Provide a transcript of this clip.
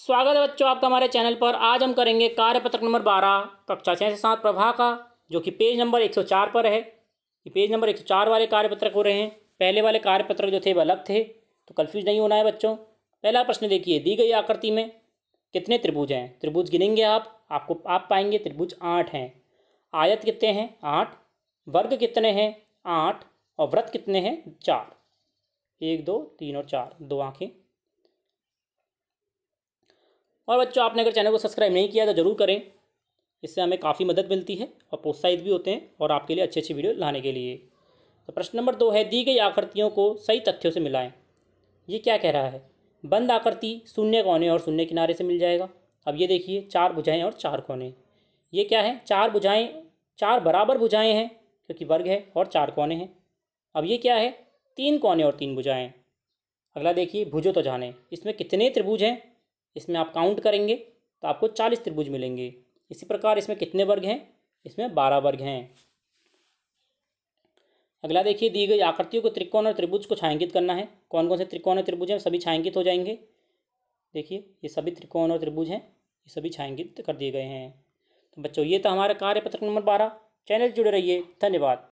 स्वागत है बच्चों आपका हमारे चैनल पर आज हम करेंगे कार्यपत्र नंबर बारह कक्षा छः से सात प्रभा का जो कि पेज नंबर एक सौ चार पर है ये पेज नंबर एक सौ चार वाले कार्यपत्रक हो रहे हैं पहले वाले कार्यपत्र जो थे वह अलग थे तो कन्फ्यूज नहीं होना है बच्चों पहला प्रश्न देखिए दी गई आकृति में कितने त्रिभुज हैं त्रिभुज गिनेंगे आप आपको आप पाएंगे त्रिभुज आठ हैं आयत कितने हैं आठ वर्ग कितने हैं आठ और व्रत कितने हैं चार एक दो तीन और चार दो आँखें और बच्चों आपने अगर चैनल को सब्सक्राइब नहीं किया तो जरूर करें इससे हमें काफ़ी मदद मिलती है और प्रोत्साहित भी होते हैं और आपके लिए अच्छी अच्छी वीडियो लाने के लिए तो प्रश्न नंबर दो है दी गई आकृतियों को सही तथ्यों से मिलाएं ये क्या कह रहा है बंद आकृति शून्य कोने और शून्य किनारे से मिल जाएगा अब ये देखिए चार बुझाएँ और चार कोने ये क्या है चार बुझाएँ चार बराबर बुझाएँ हैं क्योंकि वर्ग है और चार कोने हैं अब ये क्या है तीन कोने और तीन बुझाएँ अगला देखिए भुजो तो जाने इसमें कितने त्रिभुज हैं इसमें आप काउंट करेंगे तो आपको चालीस त्रिभुज मिलेंगे इसी प्रकार इसमें कितने वर्ग हैं इसमें बारह वर्ग हैं अगला देखिए दी गई आकृतियों को त्रिकोण और त्रिभुज को छायांकित करना है कौन कौन से त्रिकोण और त्रिभुज हैं सभी छायांकित हो जाएंगे देखिए ये सभी त्रिकोण और त्रिभुज हैं ये सभी छायांकित कर दिए गए हैं तो बच्चों ये था हमारा कार्य पत्र नंबर बारह चैनल जुड़े रहिए धन्यवाद